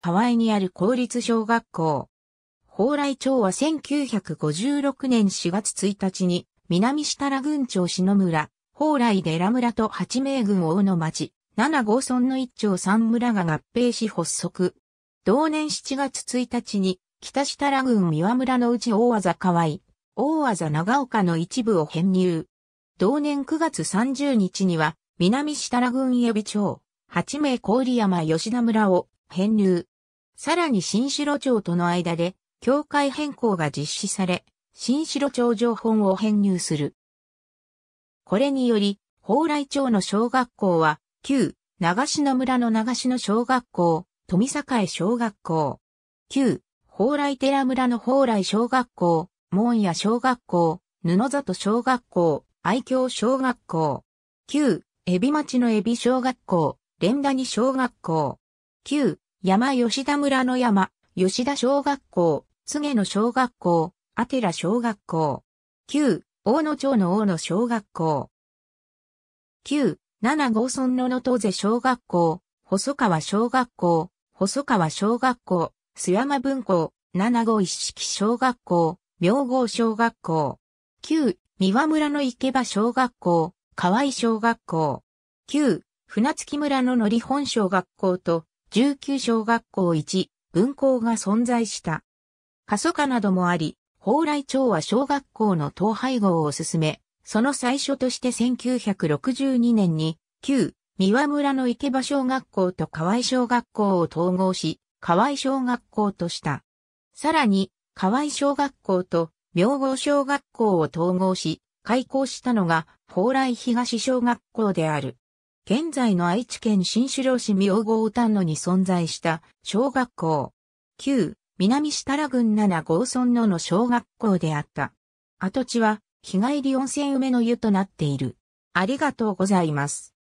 河合にある公立小学校。蓬莱町は1956年4月1日に、南設楽郡町篠村、蓬莱寺村と八名郡大野町、七郷村の一町三村が合併し発足。同年7月1日に、北設楽郡三輪村のうち大技河合、大技長岡の一部を編入。同年9月30日には、南設楽郡予備町、八名郡山吉田村を編入。さらに新城町との間で、境界変更が実施され、新城町情本を編入する。これにより、蓬莱町の小学校は、旧、長篠村の長篠小学校、富栄小学校、旧、蓬莱寺村の蓬莱小学校、門屋小学校、布里小学校、愛嬌小学校、旧、海老町の海老小学校、連谷小学校、旧、山吉田村の山、吉田小学校、杉野小学校、あてら小学校。旧、大野町の大野小学校。旧、七号村野の東瀬小学校、細川小学校、細川小学校、須山文校、七号一式小学校、明号小学校。旧、三輪村の池場小学校、河合小学校。旧、船月村ののり本小学校と、19小学校1、分校が存在した。過疎化などもあり、蓬莱町は小学校の統廃合を進め、その最初として1962年に、旧、三輪村の池場小学校と河合小学校を統合し、河合小学校とした。さらに、河合小学校と明郷小学校を統合し、開校したのが、蓬莱東小学校である。現在の愛知県新城市明郷丹野に存在した小学校。旧南設楽郡7郷村野の小学校であった。跡地は日帰り温泉梅の湯となっている。ありがとうございます。